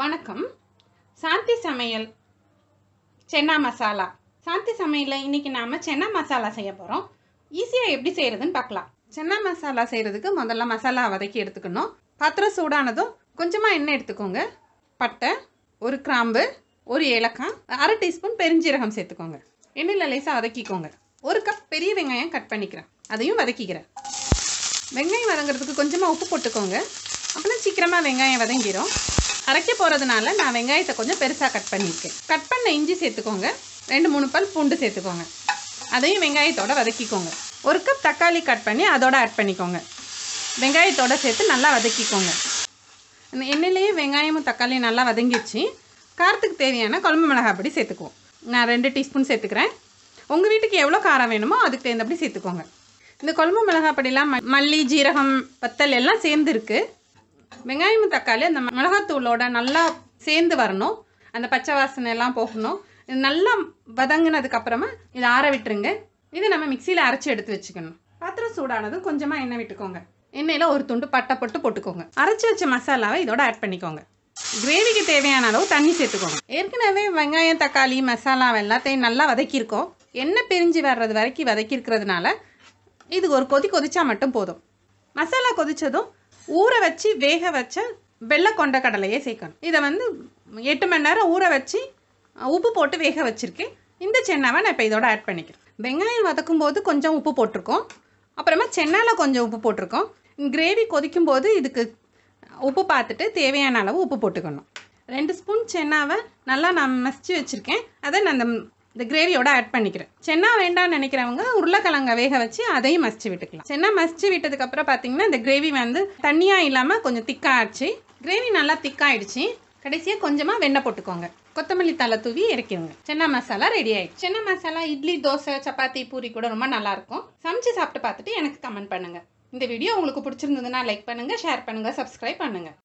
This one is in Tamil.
வணக்கம் சாந்தி சமையல் சென்னா மசாலா சாந்தி சமையலில் இன்றைக்கி நாம் சென்னா மசாலா செய்ய போகிறோம் ஈஸியாக எப்படி செய்கிறதுன்னு பார்க்கலாம் சென்னா மசாலா செய்கிறதுக்கு முதல்ல மசாலா வதக்கி எடுத்துக்கணும் பாத்திரம் சூடானதும் கொஞ்சமாக எண்ணெய் எடுத்துக்கோங்க பட்டை ஒரு கிராம்பு ஒரு ஏலக்காய் அரை டீஸ்பூன் பெருஞ்சீரகம் சேர்த்துக்கோங்க எண்ணெயில் லேசாக வதக்கிக்கோங்க ஒரு கப் பெரிய வெங்காயம் கட் பண்ணிக்கிறேன் அதையும் வதக்கிக்கிறேன் வெங்காயம் வதங்குறதுக்கு கொஞ்சமாக உப்பு போட்டுக்கோங்க அப்புறம் சீக்கிரமாக வெங்காயம் வதங்கிடும் அரைக்க போகிறதுனால நான் வெங்காயத்தை கொஞ்சம் பெருசாக கட் பண்ணியிருக்கேன் கட் பண்ண இஞ்சி சேர்த்துக்கோங்க ரெண்டு மூணு பல் பூண்டு சேர்த்துக்கோங்க அதையும் வெங்காயத்தோட வதக்கிக்கோங்க ஒரு கப் தக்காளி கட் பண்ணி அதோட ஆட் பண்ணிக்கோங்க வெங்காயத்தோட சேர்த்து நல்லா வதக்கிக்கோங்க இந்த எண்ணெயிலேயே வெங்காயமும் தக்காளியும் நல்லா வதங்கிச்சு காரத்துக்கு தேவையான குழம்பு மிளகாப்படி சேர்த்துக்குவோம் நான் ரெண்டு டீஸ்பூன் சேர்த்துக்கிறேன் உங்கள் வீட்டுக்கு எவ்வளோ காரம் வேணுமோ அதுக்கு தகுந்தபடி சேர்த்துக்கோங்க இந்த குழம்பு மிளகாப்படிலாம் மல்லி ஜீரகம் வத்தல் எல்லாம் சேர்ந்துருக்கு வெங்காயம் தக்காளி அந்த மிளகாத்தூளோட நல்லா சேர்ந்து வரணும் அந்த பச்சை வாசனை எல்லாம் போகணும் இது நல்லா வதங்கினதுக்கு அப்புறமா இதை ஆற விட்டுருங்க இதை நம்ம மிக்சியில் அரைச்சி எடுத்து வச்சுக்கணும் பாத்திரம் சூடானதும் கொஞ்சமாக எண்ணெய் விட்டுக்கோங்க எண்ணெயில் ஒரு துண்டு பட்டை போட்டு போட்டுக்கோங்க அரைச்சி வச்ச மசாலாவை இதோட ஆட் பண்ணிக்கோங்க கிரேவிக்கு தேவையான அளவு தண்ணி சேர்த்துக்கோங்க ஏற்கனவே வெங்காயம் தக்காளி மசாலா எல்லாத்தையும் நல்லா வதக்கியிருக்கோம் எண்ணெய் பிரிஞ்சு வர்றது வரைக்கும் வதக்கியிருக்கிறதுனால இது ஒரு கொதி கொதிச்சா மட்டும் போதும் மசாலா கொதித்ததும் ஊற வச்சு வேக வச்ச வெள்ளை கொண்ட கடலையே சேர்க்கணும் இதை வந்து எட்டு மணி நேரம் ஊற வச்சு உப்பு போட்டு வேக வச்சுருக்கேன் இந்த சென்னாவை நான் இப்போ இதோட ஆட் பண்ணிக்கிறேன் வெங்காயம் வதக்கும் போது கொஞ்சம் உப்பு போட்டிருக்கோம் அப்புறமா சென்னாவில் கொஞ்சம் உப்பு போட்டிருக்கோம் கிரேவி கொதிக்கும் போது இதுக்கு உப்பு பார்த்துட்டு தேவையான அளவு உப்பு போட்டுக்கணும் ரெண்டு ஸ்பூன் சென்னாவை நல்லா நான் மசிச்சு வச்சுருக்கேன் அதை நான் அந்த இந்த கிரேவியோட ஆட் பண்ணிக்கிறேன் சென்னா வேண்டாம்னு நினைக்கிறவங்க உருளைக்கிழங்க வேக வச்சு அதையும் மசிச்சு விட்டுக்கலாம் சென்னா மசிச்சு விட்டதுக்கப்புறம் பார்த்தீங்கன்னா இந்த கிரேவி வந்து தண்ணியாக இல்லாமல் கொஞ்சம் ஆச்சு கிரேவி நல்லா திக்காயிடுச்சு கடைசியாக கொஞ்சமாக வெண்ணெய் போட்டுக்கோங்க கொத்தமல்லி தலை தூவி இறக்கிடுங்க சென்னா மசாலா ரெடி ஆயிடுச்சு சென்னா மசாலா இட்லி தோசை சப்பாத்தி பூரி கூட ரொம்ப நல்லாயிருக்கும் சமைச்சு சாப்பிட்டு பார்த்துட்டு எனக்கு கமெண்ட் பண்ணுங்கள் இந்த வீடியோ உங்களுக்கு பிடிச்சிருந்ததுன்னா லைக் பண்ணுங்கள் ஷேர் பண்ணுங்கள் சப்ஸ்கிரைப் பண்ணுங்கள்